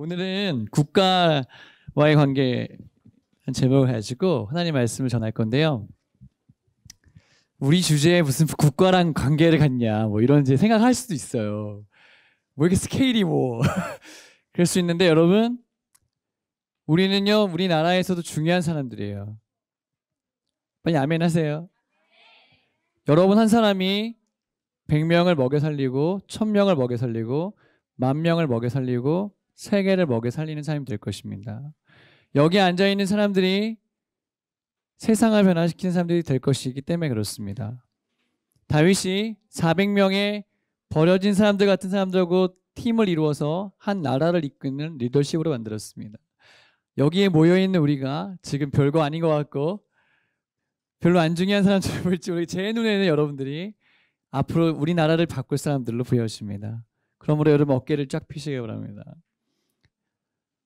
오늘은 국가와의 관계 한 제목을 가지고 하나님 말씀을 전할 건데요. 우리 주제에 무슨 국가랑 관계를 갖냐, 뭐 이런 이제 생각할 수도 있어요. 뭐 이렇게 스케일이 뭐. 그럴 수 있는데 여러분, 우리는요, 우리나라에서도 중요한 사람들이에요. 빨리 아멘 하세요. 여러분 한 사람이 100명을 먹여 살리고, 1000명을 먹여 살리고, 만 명을 먹여 살리고, 세계를 먹여 살리는 사람이 될 것입니다. 여기 앉아 있는 사람들이 세상을 변화시키는 사람들이 될 것이기 때문에 그렇습니다. 다윗이 400명의 버려진 사람들 같은 사람들하고 팀을 이루어서 한 나라를 이끄는 리더십으로 만들었습니다. 여기에 모여 있는 우리가 지금 별거 아닌 것 같고 별로 안 중요한 사람처럼 보일지 우리 제 눈에는 여러분들이 앞으로 우리나라를 바꿀 사람들로 보여집니다. 그러므로 여러분 어깨를 쫙 펴시기 바랍니다.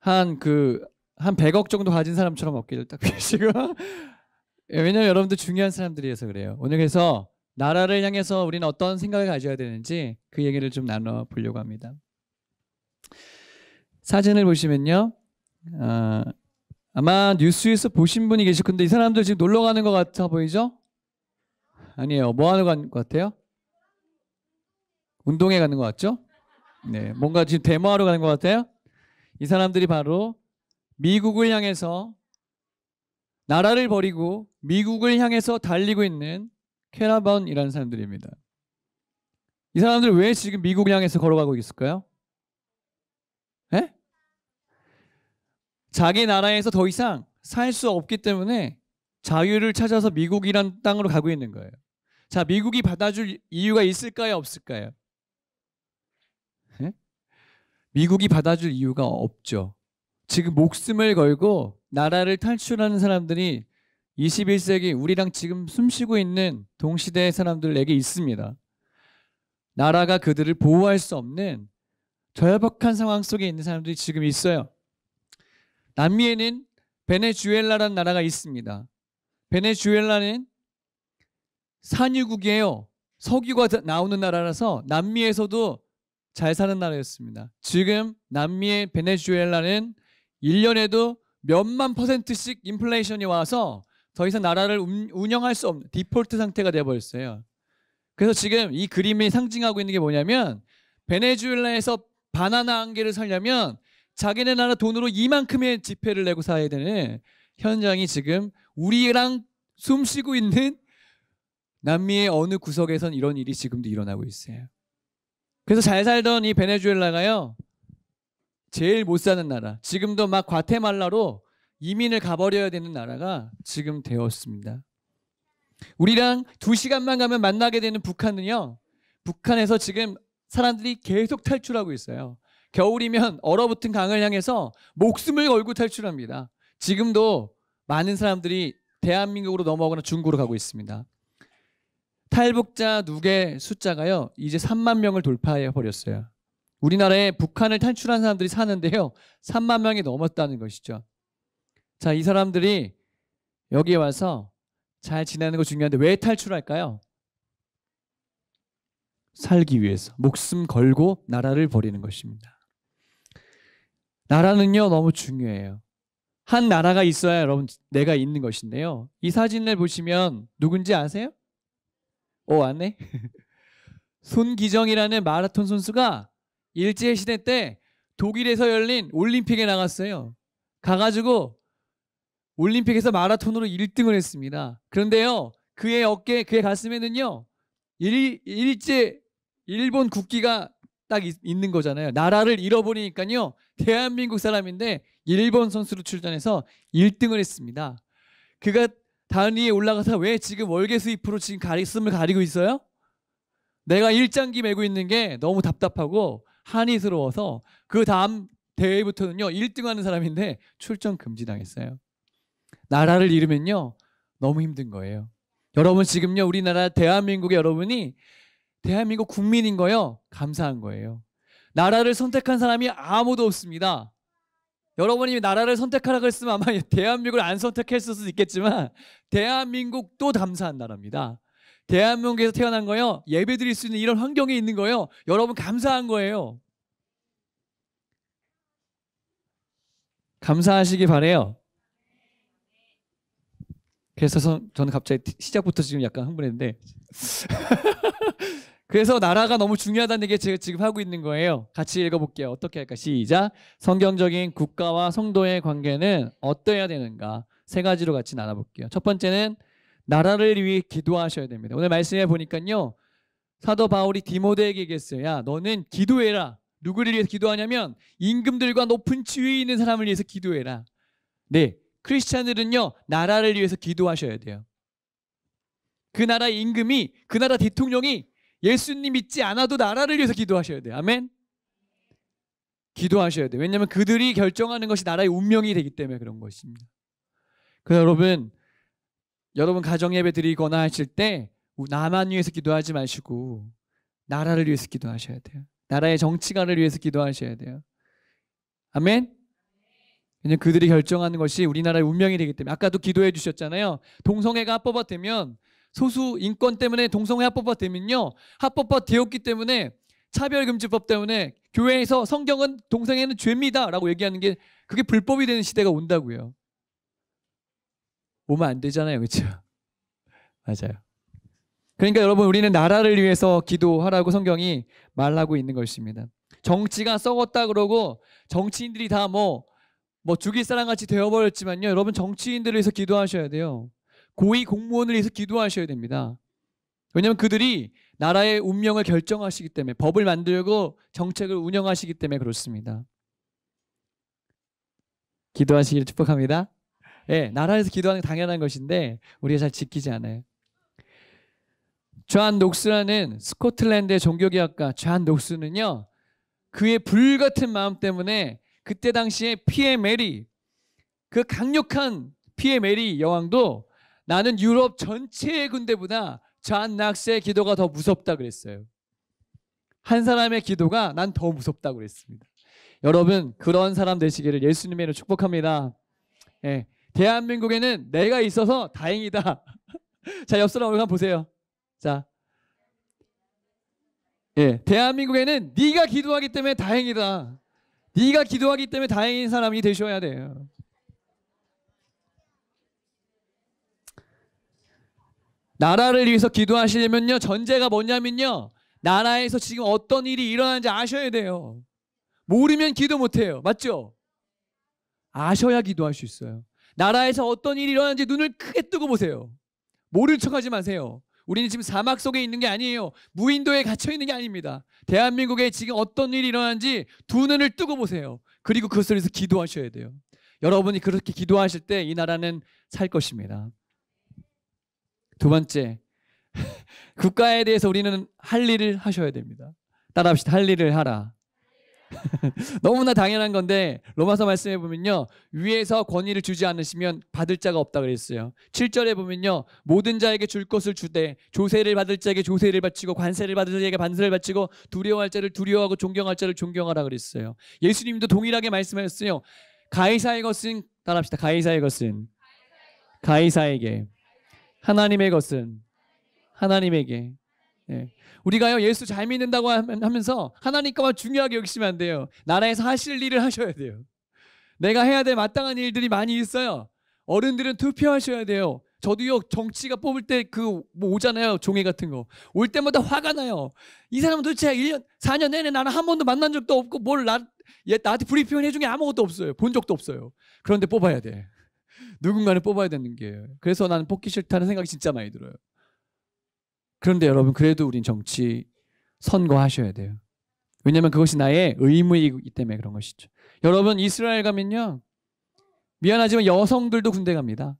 한 그한 한 100억 정도 가진 사람처럼 어깨를 딱 펴시고 왜냐면 여러분들 중요한 사람들이어서 그래요. 오늘 그래서 나라를 향해서 우리는 어떤 생각을 가져야 되는지 그 얘기를 좀 나눠 보려고 합니다. 사진을 보시면요. 어, 아마 뉴스에서 보신 분이 계실 건데 이 사람들 지금 놀러 가는 것 같아 보이죠? 아니에요. 뭐 하는 것 같아요? 운동회 가는 것 같죠? 네, 뭔가 지금 데모하러 가는 것 같아요? 이 사람들이 바로 미국을 향해서 나라를 버리고 미국을 향해서 달리고 있는 캐라번이라는 사람들입니다. 이 사람들 왜 지금 미국 향해서 걸어가고 있을까요? 에? 자기 나라에서 더 이상 살 수 없기 때문에 자유를 찾아서 미국이란 땅으로 가고 있는 거예요. 자, 미국이 받아줄 이유가 있을까요? 없을까요? 에? 미국이 받아줄 이유가 없죠. 지금 목숨을 걸고 나라를 탈출하는 사람들이 21세기 우리랑 지금 숨쉬고 있는 동시대의 사람들에게 있습니다. 나라가 그들을 보호할 수 없는 절박한 상황 속에 있는 사람들이 지금 있어요. 남미에는 베네수엘라라는 나라가 있습니다. 베네수엘라는 산유국이에요. 석유가 나오는 나라라서 남미에서도 잘 사는 나라였습니다. 지금 남미의 베네수엘라는 1년에도 몇만 퍼센트씩 인플레이션이 와서 더 이상 나라를 운영할 수 없는 디폴트 상태가 되어버렸어요. 그래서 지금 이 그림이 상징하고 있는 게 뭐냐면 베네수엘라에서 바나나 한 개를 살려면 자기네 나라 돈으로 이만큼의 지폐를 내고 사야 되는 현장이 지금 우리랑 숨쉬고 있는 남미의 어느 구석에선 이런 일이 지금도 일어나고 있어요. 그래서 잘 살던 이 베네수엘라가요. 제일 못 사는 나라. 지금도 막 과테말라로 이민을 가버려야 되는 나라가 지금 되었습니다. 우리랑 두 시간만 가면 만나게 되는 북한은요. 북한에서 지금 사람들이 계속 탈출하고 있어요. 겨울이면 얼어붙은 강을 향해서 목숨을 걸고 탈출합니다. 지금도 많은 사람들이 대한민국으로 넘어오거나 중국으로 가고 있습니다. 탈북자 누계 숫자가요. 이제 3만 명을 돌파해 버렸어요. 우리나라에 북한을 탈출한 사람들이 사는데요. 3만 명이 넘었다는 것이죠. 자, 이 사람들이 여기에 와서 잘 지내는 거 중요한데 왜 탈출할까요? 살기 위해서 목숨 걸고 나라를 버리는 것입니다. 나라는요 너무 중요해요. 한 나라가 있어야 여러분 내가 있는 것인데요. 이 사진을 보시면 누군지 아세요? 오 어, 왔네. 손기정이라는 마라톤 선수가 일제 시대 때 독일에서 열린 올림픽에 나갔어요. 가가지고 올림픽에서 마라톤으로 1등을 했습니다. 그런데요, 그의 어깨, 그의 가슴에는요, 일, 일제 일본 국기가 딱 있, 는 거잖아요. 나라를 잃어버리니까요, 대한민국 사람인데 일본 선수로 출전해서 1등을 했습니다. 그가 단위에 올라가서 왜 지금 월계수잎으로 지금 가리음을 가리고 있어요? 내가 일장기 메고 있는 게 너무 답답하고 한이스러워서 그 다음 대회부터는요 1등하는 사람인데 출전 금지 당했어요. 나라를 잃으면요 너무 힘든 거예요. 여러분 지금요 우리나라 대한민국의 여러분이 대한민국 국민인 거요 감사한 거예요. 나라를 선택한 사람이 아무도 없습니다. 여러분이 나라를 선택하라 그랬으면 아마 대한민국을 안 선택했을 수도 있겠지만 대한민국도 감사한 나라입니다. 대한민국에서 태어난 거요. 예배 드릴 수 있는 이런 환경에 있는 거요. 여러분 감사한 거예요. 감사하시기 바래요. 그래서 저는 갑자기 시작부터 지금 약간 흥분했는데 그래서 나라가 너무 중요하다는 얘기 제가 지금 하고 있는 거예요. 같이 읽어볼게요. 어떻게 할까? 시작. 성경적인 국가와 성도의 관계는 어떠해야 되는가? 세 가지로 같이 나눠볼게요. 첫 번째는 나라를 위해 기도하셔야 됩니다. 오늘 말씀해 보니까요. 사도 바울이 디모데에게 얘기했어요. 야, 너는 기도해라. 누구를 위해서 기도하냐면 임금들과 높은 지위에 있는 사람을 위해서 기도해라. 네, 크리스찬들은요. 나라를 위해서 기도하셔야 돼요. 그 나라의 임금이 그 나라 대통령이 예수님 믿지 않아도 나라를 위해서 기도하셔야 돼요. 아멘. 기도하셔야 돼요. 왜냐하면 그들이 결정하는 것이 나라의 운명이 되기 때문에 그런 것입니다. 그래서 여러분, 여러분 가정 예배 드리거나 하실 때 나만 위해서 기도하지 마시고 나라를 위해서 기도하셔야 돼요. 나라의 정치가를 위해서 기도하셔야 돼요. 아멘. 왜냐 그들이 결정하는 것이 우리나라의 운명이 되기 때문에 아까도 기도해 주셨잖아요. 동성애가 뽑아화되면 소수 인권 때문에 동성애 합법화 되면요. 합법화 되었기 때문에 차별금지법 때문에 교회에서 성경은 동성애는 죄입니다. 라고 얘기하는 게 그게 불법이 되는 시대가 온다고요. 오면 안 되잖아요. 그렇죠? 맞아요. 그러니까 여러분 우리는 나라를 위해서 기도하라고 성경이 말하고 있는 것입니다. 정치가 썩었다 그러고 정치인들이 다 뭐뭐 뭐 죽일 사람 같이 되어버렸지만요. 여러분 정치인들을 위해서 기도하셔야 돼요. 고위 공무원을 위해서 기도하셔야 됩니다. 왜냐하면 그들이 나라의 운명을 결정하시기 때문에 법을 만들고 정책을 운영하시기 때문에 그렇습니다. 기도하시기를 축복합니다. 예, 네, 나라에서 기도하는 게 당연한 것인데 우리가 잘 지키지 않아요. 존 녹스라는 스코틀랜드의 종교개혁가 존 녹스는요. 그의 불같은 마음 때문에 그때 당시에 피에 메리 그 강력한 피에 메리 여왕도 나는 유럽 전체의 군대보다 잔 낙스의 기도가 더 무섭다 그랬어요. 한 사람의 기도가 난 더무섭다 그랬습니다. 여러분 그런 사람 되시기를 예수님으로 축복합니다. 예, 대한민국에는 내가 있어서 다행이다. 자, 옆 사람 얼굴 보세요. 자, 예, 대한민국에는 네가 기도하기 때문에 다행이다. 네가 기도하기 때문에 다행인 사람이 되셔야 돼요. 나라를 위해서 기도하시려면요. 전제가 뭐냐면요. 나라에서 지금 어떤 일이 일어나는지 아셔야 돼요. 모르면 기도 못 해요. 맞죠? 아셔야 기도할 수 있어요. 나라에서 어떤 일이 일어나는지 눈을 크게 뜨고 보세요. 모를 척하지 마세요. 우리는 지금 사막 속에 있는 게 아니에요. 무인도에 갇혀 있는 게 아닙니다. 대한민국에 지금 어떤 일이 일어나는지 두 눈을 뜨고 보세요. 그리고 그것을 위해서 기도하셔야 돼요. 여러분이 그렇게 기도하실 때 이 나라는 살 것입니다. 두 번째, 국가에 대해서 우리는 할 일을 하셔야 됩니다. 따라합시다. 할 일을 하라. 너무나 당연한 건데 로마서 말씀해 보면요. 위에서 권위를 주지 않으시면 받을 자가 없다 그랬어요. 7절에 보면요. 모든 자에게 줄 것을 주되 조세를 받을 자에게 조세를 바치고 관세를 받을 자에게 관세를 바치고 두려워할 자를 두려워하고 존경할 자를 존경하라 그랬어요. 예수님도 동일하게 말씀하셨어요. 가이사의 것은 따라합시다. 가이사의 것은 가이사에게 하나님의 것은 하나님에게. 네. 예. 우리가요 예수 잘 믿는다고 하면서 하나님과만 중요하게 여기시면 안 돼요. 나라에서 하실 일을 하셔야 돼요. 내가 해야 될 마땅한 일들이 많이 있어요. 어른들은 투표하셔야 돼요. 저도요 정치가 뽑을 때그뭐 오잖아요 종이 같은 거올 때마다 화가 나요 이 사람은 도대체 1년 4년 내내 나는 한 번도 만난 적도 없고 뭘 나, 나한테 브리핑을 해준 게 아무것도 없어요 본 적도 없어요 그런데 뽑아야 돼 누군가를 뽑아야 되는 게 그래서 나는 뽑기 싫다는 생각이 진짜 많이 들어요. 그런데 여러분 그래도 우린 정치 선거하셔야 돼요. 왜냐하면 그것이 나의 의무이기 때문에 그런 것이죠. 여러분 이스라엘 가면요 미안하지만 여성들도 군대 갑니다.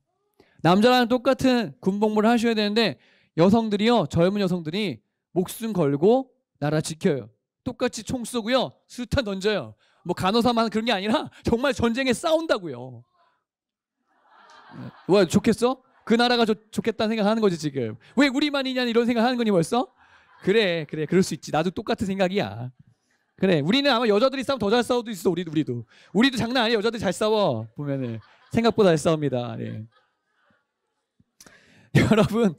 남자랑 똑같은 군복무를 하셔야 되는데 여성들이요 젊은 여성들이 목숨 걸고 나라 지켜요. 똑같이 총 쏘고요 수탄 던져요. 뭐 간호사만 그런 게 아니라 정말 전쟁에 싸운다고요. 뭐 좋겠어? 그 나라가 좋, 좋겠다는 생각하는 거지 지금. 왜 우리만이냐 이런 생각하는 거니 벌써? 그래 그래 그럴 수 있지. 나도 똑같은 생각이야. 그래 우리는 아마 여자들이 싸우면더 잘 싸워도 있어 우리 도 우리도 우리도 장난 아니야 여자들이 잘 싸워 보면은 생각보다 잘 싸웁니다. 네. 여러분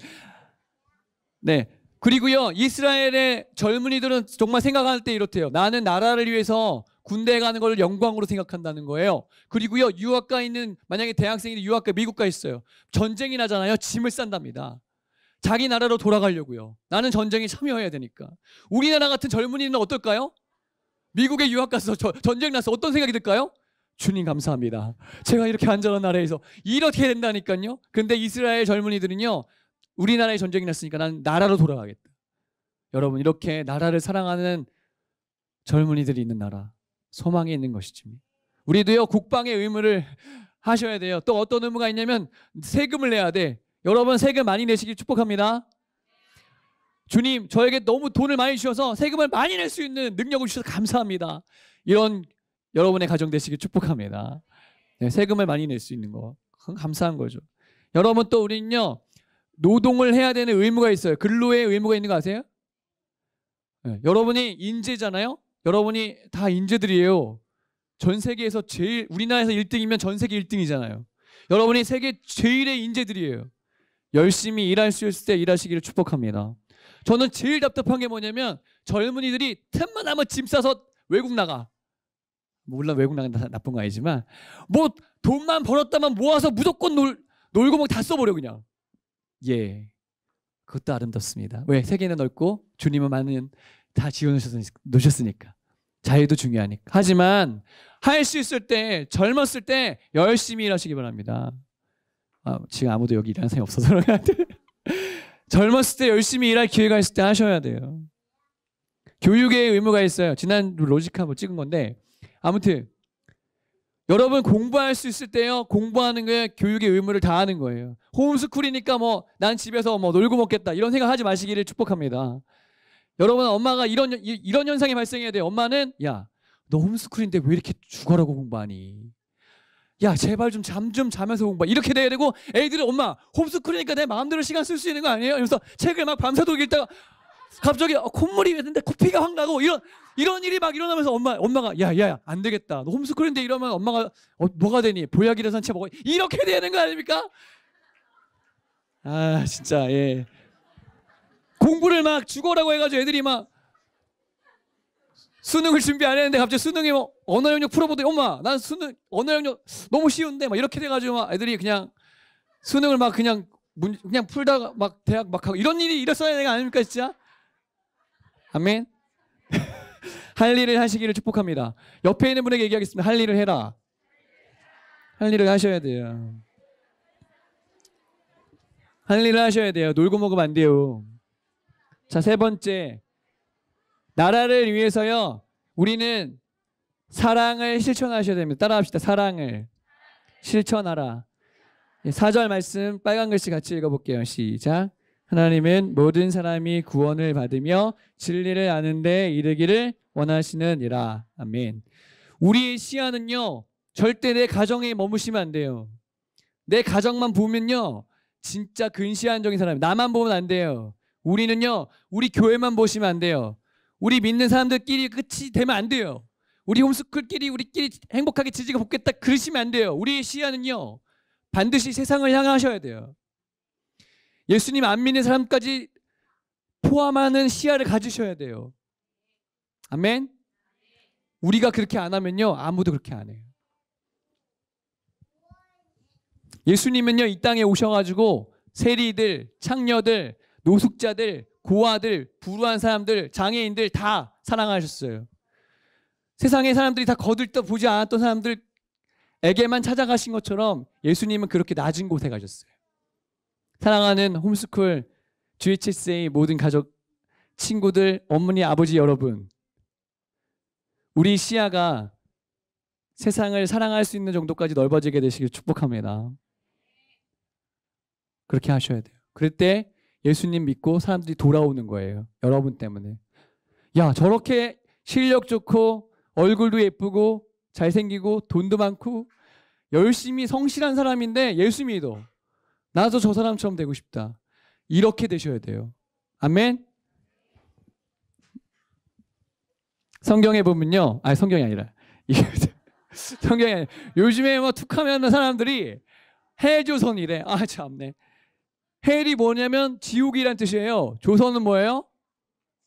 네 그리고요 이스라엘의 젊은이들은 정말 생각할 때 이렇대요. 나는 나라를 위해서 군대에 가는 걸 영광으로 생각한다는 거예요. 그리고요, 유학가 있는, 만약에 대학생이 유학가 미국가 있어요. 전쟁이 나잖아요. 짐을 싼답니다. 자기 나라로 돌아가려고요. 나는 전쟁에 참여해야 되니까. 우리나라 같은 젊은이는 어떨까요? 미국에 유학 가서 저, 전쟁 나서 어떤 생각이 들까요? 주님 감사합니다. 제가 이렇게 안전한 나라에서 이렇게 된다니까요. 근데 이스라엘 젊은이들은요. 우리나라에 전쟁이 났으니까 난 나라로 돌아가겠다. 여러분 이렇게 나라를 사랑하는 젊은이들이 있는 나라 소망이 있는 것이지. 우리도요 국방의 의무를 하셔야 돼요. 또 어떤 의무가 있냐면 세금을 내야 돼. 여러분 세금 많이 내시길 축복합니다. 주님, 저에게 너무 돈을 많이 주셔서 세금을 많이 낼 수 있는 능력을 주셔서 감사합니다. 이런 여러분의 가정 되시길 축복합니다. 네, 세금을 많이 낼 수 있는 거 감사한 거죠. 여러분 또 우리는요 노동을 해야 되는 의무가 있어요. 근로의 의무가 있는 거 아세요? 네, 여러분이 인재잖아요. 여러분이 다 인재들이에요. 전 세계에서 제일 우리나라에서 1등이면 전 세계 1등이잖아요. 여러분이 세계 제일의 인재들이에요. 열심히 일할 수 있을 때 일하시기를 축복합니다. 저는 제일 답답한 게 뭐냐면 젊은이들이 틈만 하면 짐 싸서 외국 나가. 물론 외국 나간 다 나쁜 거 아니지만 뭐 돈만 벌었다만 모아서 무조건 놀, 놀고 뭐 다 써버려 그냥. 예. 그것도 아름답습니다. 왜? 세계는 넓고 주님은 많은 다지어놓으셨으니까 자유도 중요하니까. 하지만 할 수 있을 때, 젊었을 때 열심히 일하시기 바랍니다. 아, 지금 아무도 여기 일하는 사람이 없어서 그런 것같 젊었을 때 열심히 일할 기회가 있을 때 하셔야 돼요. 교육의 의무가 있어요. 지난 로지카뭐 찍은 건데 아무튼 여러분 공부할 수 있을 때요 공부하는 게 교육의 의무를 다하는 거예요. 홈스쿨이니까 뭐 난 집에서 뭐 놀고 먹겠다 이런 생각 하지 마시기를 축복합니다. 여러분 엄마가 이런 이런 현상이 발생해야 돼. 엄마는 야, 너 홈스쿨인데 왜 이렇게 죽어라고 공부하니? 야, 제발 좀 잠좀 좀 자면서 공부. 이렇게 돼야 되고 애들은 엄마 홈스쿨이니까 내 마음대로 시간 쓸 수 있는 거 아니에요? 이러면서 책을 막 밤새도록 읽다가 갑자기 어, 콧물이 왜는데 코피가 확 나고 이런 이런 일이 막 일어나면서 엄마 엄마가 야야 안 되겠다. 너 홈스쿨인데 이러면 엄마가 어, 뭐가 되니? 보약이라 산채 먹어. 이렇게 되는 거 아닙니까? 아, 진짜 예. 공부를 막 죽어라고 해가지고 애들이 막 수능을 준비 안 했는데 갑자기 수능에 뭐 언어 영역 풀어보더니 엄마 난 수능 언어 영역 너무 쉬운데 막 이렇게 돼가지고 막 애들이 그냥 수능을 막 그냥 문, 그냥 풀다가 막 대학 막 하고 이런 일이 일었어야 되는 거 아닙니까 진짜? 아멘. 할 일을 하시기를 축복합니다. 옆에 있는 분에게 얘기하겠습니다. 할 일을 해라. 할 일을 하셔야 돼요. 할 일을 하셔야 돼요. 놀고 먹으면 안 돼요. 자, 세 번째. 나라를 위해서요. 우리는 사랑을 실천하셔야 됩니다. 따라합시다. 사랑을 실천하라. 예, 사절 말씀 빨간 글씨 같이 읽어볼게요. 시작. 하나님은 모든 사람이 구원을 받으며 진리를 아는데 이르기를 원하시는이라. 아멘. 우리의 시야는요. 절대 내 가정에 머무시면 안 돼요. 내 가정만 보면요. 진짜 근시안적인 사람. 이 나만 보면 안 돼요. 우리는요, 우리 교회만 보시면 안 돼요. 우리 믿는 사람들끼리 끝이 되면 안 돼요. 우리 홈스쿨끼리 우리끼리 행복하게 지지가 붙겠다 그러시면 안 돼요. 우리의 시야는요, 반드시 세상을 향하셔야 돼요. 예수님 안 믿는 사람까지 포함하는 시야를 가지셔야 돼요. 아멘? 우리가 그렇게 안 하면요, 아무도 그렇게 안 해요. 예수님은요, 이 땅에 오셔가지고 세리들, 창녀들, 노숙자들, 고아들, 불우한 사람들, 장애인들 다 사랑하셨어요. 세상의 사람들이 다 거들떠 보지 않았던 사람들에게만 찾아가신 것처럼 예수님은 그렇게 낮은 곳에 가셨어요. 사랑하는 홈스쿨 GHSA 모든 가족, 친구들, 어머니, 아버지 여러분. 우리 시야가 세상을 사랑할 수 있는 정도까지 넓어지게 되시길 축복합니다. 그렇게 하셔야 돼요. 그럴 때 예수님 믿고 사람들이 돌아오는 거예요. 여러분 때문에. 야, 저렇게 실력 좋고 얼굴도 예쁘고 잘생기고 돈도 많고 열심히 성실한 사람인데 예수 믿어. 나도 저 사람처럼 되고 싶다. 이렇게 되셔야 돼요. 아멘. 성경에 보면요. 아니 성경이 아니라 성경이 아니라 요즘에 뭐 툭하면 사람들이 해조선이래. 아 참네. 헬이 뭐냐면 지옥이란 뜻이에요. 조선은 뭐예요?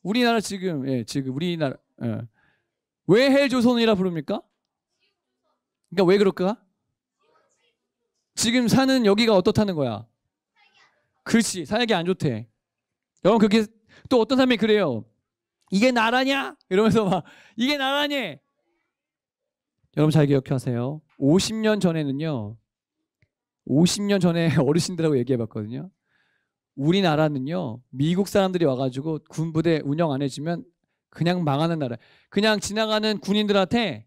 우리나라 지금 예, 지금 우리나라 예. 왜헬 조선이라 부릅니까? 그러니까 왜 그럴까? 지금 사는 여기가 어떻다는 거야. 그렇지. 사역이 안 좋대. 여러분 그게 또 어떤 사람이 그래요. 이게 나라냐? 이러면서 막 이게 나라니? 여러분 잘 기억하세요. 50년 전에는요. 50년 전에 어르신들하고 얘기해 봤거든요. 우리나라는요 미국 사람들이 와가지고 군부대 운영 안 해주면 그냥 망하는 나라. 그냥 지나가는 군인들한테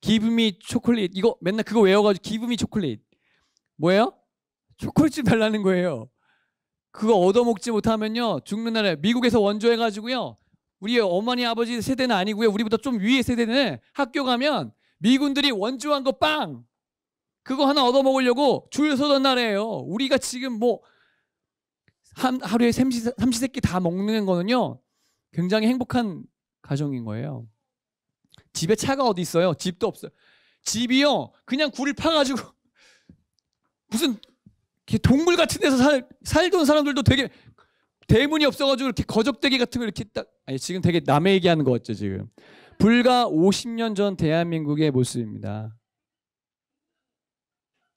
기브미 초콜릿 이거 맨날 그거 외워가지고 기브미 초콜릿 뭐예요? 초콜릿 좀 달라는 거예요. 그거 얻어먹지 못하면요 죽는 나라. 미국에서 원조해가지고요 우리 어머니 아버지 세대는 아니고요 우리보다 좀 위의 세대는 학교 가면 미군들이 원조한 거 빵 그거 하나 얻어먹으려고 줄 서던 나라예요. 우리가 지금 뭐 한, 하루에 삼시, 삼시세끼 다 먹는 거는요 굉장히 행복한 가정인 거예요. 집에 차가 어디 있어요? 집도 없어요. 집이요 그냥 굴을 파가지고 무슨 동물 같은 데서 살, 살던 사람들도 되게 대문이 없어가지고 이렇게 거적대기 같은 걸 이렇게 딱 아니 지금 되게 남의 얘기하는 것 같죠 지금 불과 50년 전 대한민국의 모습입니다.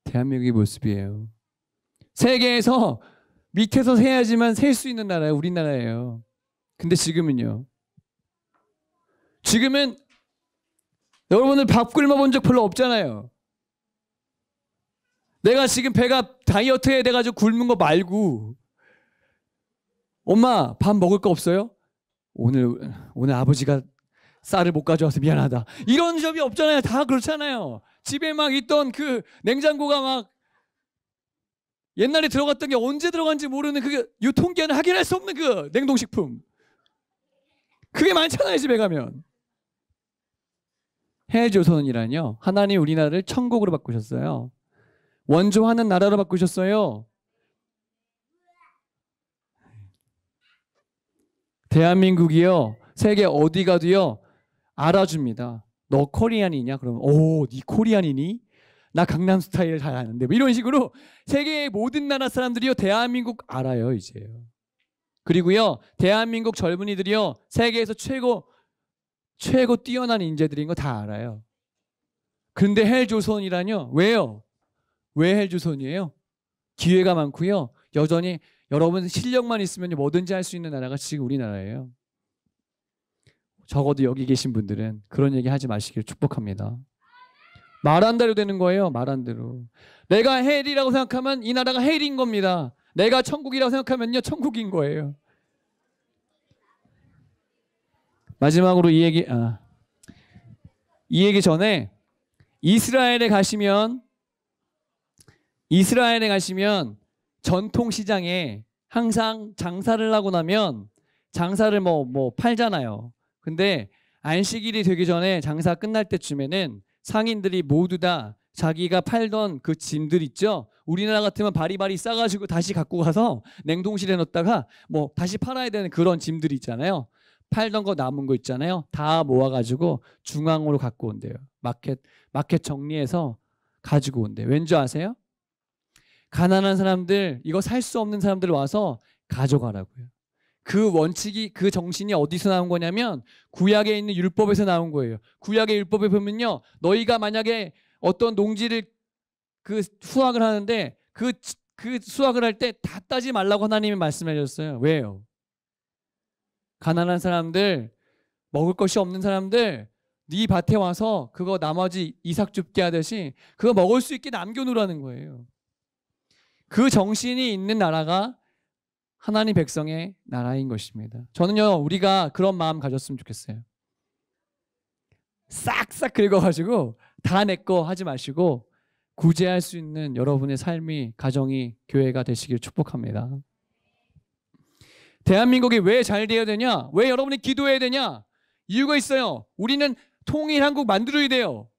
대한민국의 모습이에요. 세계에서 밑에서 세야지만 셀 수 있는 나라예요. 우리나라예요. 근데 지금은요. 지금은 여러분들 밥 굶어 본적 별로 없잖아요. 내가 지금 배가 다이어트에 돼가지고 굶은 거 말고 엄마 밥 먹을 거 없어요? 오늘 오늘 아버지가 쌀을 못 가져와서 미안하다. 이런 점이 없잖아요. 다 그렇잖아요. 집에 막 있던 그 냉장고가 막 옛날에 들어갔던 게 언제 들어간지 모르는 그게 유통기한을 확인할 수 없는 그 냉동식품. 그게 많잖아요, 집에 가면. 해조선이라뇨. 하나님 우리나라를 천국으로 바꾸셨어요. 원조하는 나라로 바꾸셨어요. 대한민국이요. 세계 어디 가도요. 알아줍니다. 너 코리안이냐? 그러면 오, 니 코리안이니? 나 강남 스타일 잘 아는데 뭐 이런 식으로 세계의 모든 나라 사람들이요 대한민국 알아요 이제요. 그리고요 대한민국 젊은이들이요 세계에서 최고 최고 뛰어난 인재들인 거 다 알아요. 근데 헬조선이라뇨? 왜요? 왜 헬조선이에요? 기회가 많고요. 여전히 여러분 실력만 있으면 뭐든지 할 수 있는 나라가 지금 우리나라예요. 적어도 여기 계신 분들은 그런 얘기 하지 마시길 축복합니다. 말한 대로 되는 거예요. 말한 대로. 내가 헬이라고 생각하면 이 나라가 헬인 겁니다. 내가 천국이라고 생각하면요. 천국인 거예요. 마지막으로 이 얘기 아. 이 얘기 전에 이스라엘에 가시면 이스라엘에 가시면 전통 시장에 항상 장사를 하고 나면 장사를 뭐뭐 뭐 팔잖아요. 근데 안식일이 되기 전에 장사 끝날 때쯤에는 상인들이 모두 다 자기가 팔던 그 짐들 있죠. 우리나라 같으면 바리바리 싸가지고 다시 갖고 가서 냉동실에 넣었다가 뭐 다시 팔아야 되는 그런 짐들 있잖아요. 팔던 거 남은 거 있잖아요. 다 모아가지고 중앙으로 갖고 온대요. 마켓 마켓 정리해서 가지고 온대. 왠지 아세요? 가난한 사람들 이거 살 수 없는 사람들 와서 가져가라고요. 그 원칙이 그 정신이 어디서 나온 거냐면 구약에 있는 율법에서 나온 거예요. 구약의 율법에 보면요. 너희가 만약에 어떤 농지를 그 수확을 하는데 그그 그 수확을 할 때 다 따지 말라고 하나님이 말씀하셨어요. 왜요? 가난한 사람들, 먹을 것이 없는 사람들 네 밭에 와서 그거 나머지 이삭 줍게 하듯이 그거 먹을 수 있게 남겨 놓으라는 거예요. 그 정신이 있는 나라가 하나님 백성의 나라인 것입니다. 저는요, 우리가 그런 마음 가졌으면 좋겠어요. 싹싹 긁어가지고 다내거 하지 마시고 구제할 수 있는 여러분의 삶이, 가정이, 교회가 되시길 축복합니다. 대한민국이 왜 잘 돼야 되냐? 왜 여러분이 기도해야 되냐? 이유가 있어요. 우리는 통일 한국 만들어야 돼요.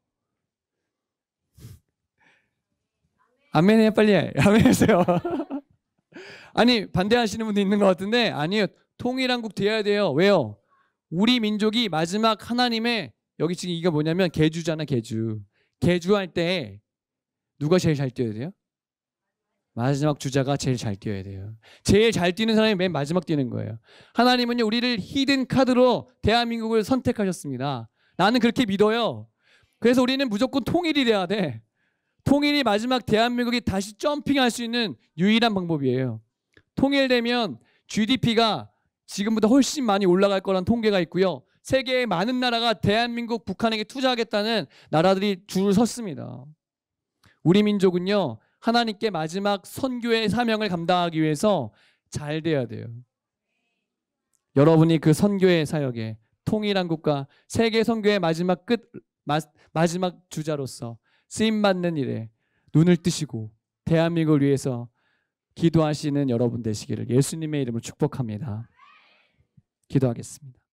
아멘 해 빨리 아멘 하세요. 아니 반대하시는 분도 있는 것 같은데 아니요 통일한국 돼야 돼요. 왜요? 우리 민족이 마지막 하나님의 여기 지금 이게 뭐냐면 개주잖아 개주. 개주할 때 누가 제일 잘 뛰어야 돼요? 마지막 주자가 제일 잘 뛰어야 돼요. 제일 잘 뛰는 사람이 맨 마지막 뛰는 거예요. 하나님은요, 우리를 히든 카드로 대한민국을 선택하셨습니다. 나는 그렇게 믿어요. 그래서 우리는 무조건 통일이 돼야 돼. 통일이 마지막 대한민국이 다시 점핑할 수 있는 유일한 방법이에요. 통일되면 GDP가 지금보다 훨씬 많이 올라갈 거란 통계가 있고요. 세계의 많은 나라가 대한민국 북한에게 투자하겠다는 나라들이 줄을 섰습니다. 우리 민족은요. 하나님께 마지막 선교의 사명을 감당하기 위해서 잘 돼야 돼요. 여러분이 그 선교의 사역에 통일한국가 세계 선교의 마지막 끝 마, 지막 주자로서 쓰임 받는 일에 눈을 뜨시고 대한민국을 위해서 기도하시는 여러분 되시기를 예수님의 이름으로 축복합니다. 기도하겠습니다.